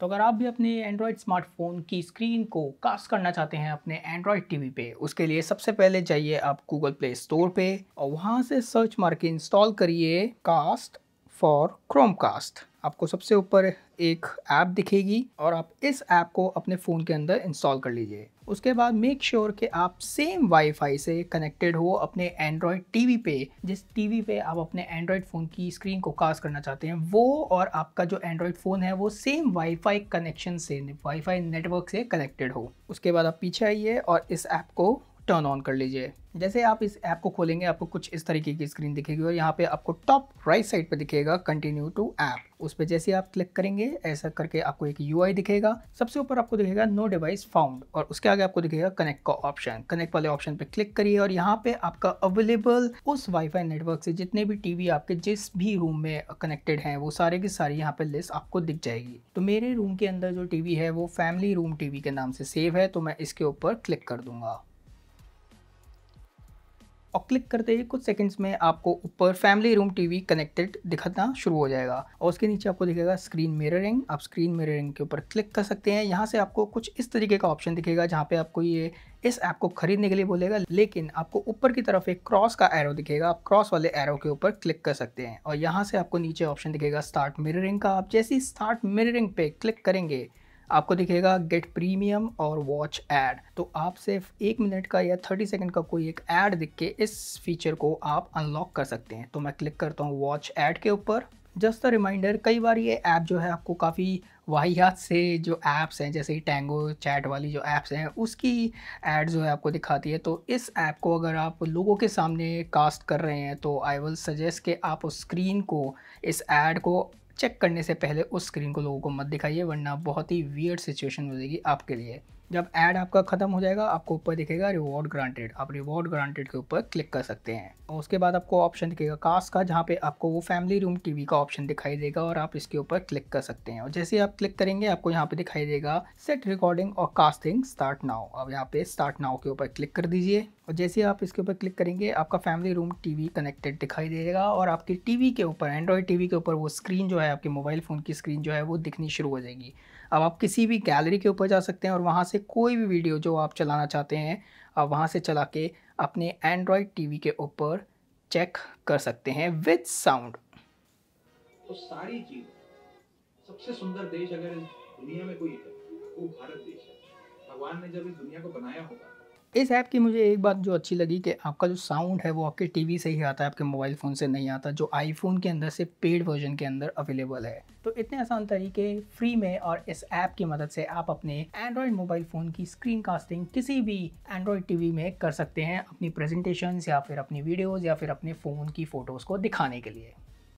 तो अगर आप भी अपने एंड्रॉयड स्मार्टफोन की स्क्रीन को कास्ट करना चाहते हैं अपने एंड्रॉयड टीवी पे उसके लिए सबसे पहले जाइए आप गूगल प्ले स्टोर पे और वहां से सर्च मार के इंस्टॉल करिए कास्ट फॉर क्रोमकास्ट आपको सबसे ऊपर एक ऐप दिखेगी और आप इस ऐप को अपने फ़ोन के अंदर इंस्टॉल कर लीजिए उसके बाद मेक श्योर sure कि आप सेम वाईफाई से कनेक्टेड हो अपने एंड्रॉयड टीवी पे जिस टीवी पे आप अपने एंड्रॉयड फ़ोन की स्क्रीन को कास्ट करना चाहते हैं वो और आपका जो एंड्रॉयड फ़ोन है वो सेम वाईफाई कनेक्शन से वाईफाई नेटवर्क से कनेक्टेड हो उसके बाद आप पीछे आइए और इस ऐप को टर्न ऑन कर लीजिए जैसे आप इस ऐप को खोलेंगे आपको कुछ इस तरीके की स्क्रीन दिखेगी और यहाँ पे आपको टॉप राइट साइड पे दिखेगा कंटिन्यू टू ऐप उस पर जैसे आप क्लिक करेंगे ऐसा करके आपको एक यू दिखेगा सबसे ऊपर आपको दिखेगा नो डिवाइस फाउंड और उसके आगे आपको दिखेगा कनेक्ट का ऑप्शन कनेक्ट वाले ऑप्शन पे क्लिक करिए और यहाँ पे आपका अवेलेबल उस वाईफाई नेटवर्क से जितने भी टीवी आपके जिस भी रूम में कनेक्टेड है वो सारे के सारे यहाँ पे लिस्ट आपको दिख जाएगी तो मेरे रूम के अंदर जो टीवी है वो फैमिली रूम टीवी के नाम से सेव है तो मैं इसके ऊपर क्लिक कर दूंगा और क्लिक करते ही कुछ सेकंड्स में आपको ऊपर फैमिली रूम टीवी कनेक्टेड दिखाना शुरू हो जाएगा और उसके नीचे आपको दिखेगा स्क्रीन मिररिंग आप स्क्रीन मिररिंग के ऊपर क्लिक कर सकते हैं यहाँ से आपको कुछ इस तरीके का ऑप्शन दिखेगा जहाँ पे आपको ये इस ऐप को खरीदने के लिए बोलेगा लेकिन आपको ऊपर की तरफ एक क्रॉस का एरो दिखेगा आप क्रॉस वाले एरो के ऊपर क्लिक कर सकते हैं और यहाँ से आपको नीचे ऑप्शन दिखेगा स्टार्ट मिररिंग का आप जैसे ही स्टार्ट मिररिंग पे क्लिक करेंगे आपको दिखेगा गेट प्रीमियम और वॉच एड तो आप सिर्फ एक मिनट का या थर्टी सेकेंड का कोई एक ऐड दिख के इस फीचर को आप अनलॉक कर सकते हैं तो मैं क्लिक करता हूँ वॉच ऐड के ऊपर जस्ट अ रिमाइंडर कई बार ये ऐप जो है आपको काफ़ी वाहियात से जो ऐप्स हैं जैसे टैंगो चैट वाली जो ऐप्स हैं उसकी एड जो है आपको दिखाती है तो इस ऐप को अगर आप लोगों के सामने कास्ट कर रहे हैं तो आई विल सजेस्ट कि आप उस स्क्रीन को इस एड को चेक करने से पहले उस स्क्रीन को लोगों को मत दिखाइए वरना बहुत ही वियर्ड सिचुएशन हो जाएगी आपके लिए जब ऐड आपका ख़त्म हो जाएगा आपको ऊपर दिखेगा रिवॉर्ड ग्रांटेड आप रिवॉर्ड ग्रांटेड के ऊपर क्लिक कर सकते हैं और उसके बाद आपको ऑप्शन दिखेगा कास्ट का जहाँ पे आपको वो फैमिली रूम टीवी का ऑप्शन दिखाई देगा और आप इसके ऊपर क्लिक कर सकते हैं और जैसे आप क्लिक करेंगे आपको यहाँ पे दिखाई देगा सेट रिकॉर्डिंग और कास्टिंग स्टार्ट नाउ अब यहाँ पे स्टार्ट नाउ के ऊपर क्लिक कर दीजिए और जैसे आप इसके ऊपर क्लिक करेंगे आपका फैमिली रूम टीवी कनेक्टेड दिखाई देगा और आपकी टीवी के ऊपर एंड्रॉयड टीवी के ऊपर वो स्क्रीन जो है आपके मोबाइल फ़ोन की स्क्रीन जो है वो दिखनी शुरू हो जाएगी अब आप किसी भी गैलरी के ऊपर जा सकते हैं और वहाँ से से कोई भी वीडियो जो आप चलाना चाहते हैं आप वहाँ से चला के अपने एंड्रॉयड टीवी के ऊपर चेक कर सकते हैं विद साउंड तो सारी चीज सबसे सुंदर देश अगर दुनिया में कोई है वो भारत देश है भगवान ने जब इस दुनिया को बनाया होगा इस ऐप की मुझे एक बात जो अच्छी लगी कि आपका जो साउंड है वो आपके टीवी से ही आता है आपके मोबाइल फ़ोन से नहीं आता जो आईफोन के अंदर से पेड वर्जन के अंदर अवेलेबल है तो इतने आसान तरीके फ्री में और इस ऐप की मदद से आप अपने एंड्रॉयड मोबाइल फ़ोन की स्क्रीन कास्टिंग किसी भी एंड्रॉयड टीवी में कर सकते हैं अपनी प्रेजेंटेशन या फिर अपनी वीडियोज़ या फिर अपने फ़ोन की फ़ोटोज़ को दिखाने के लिए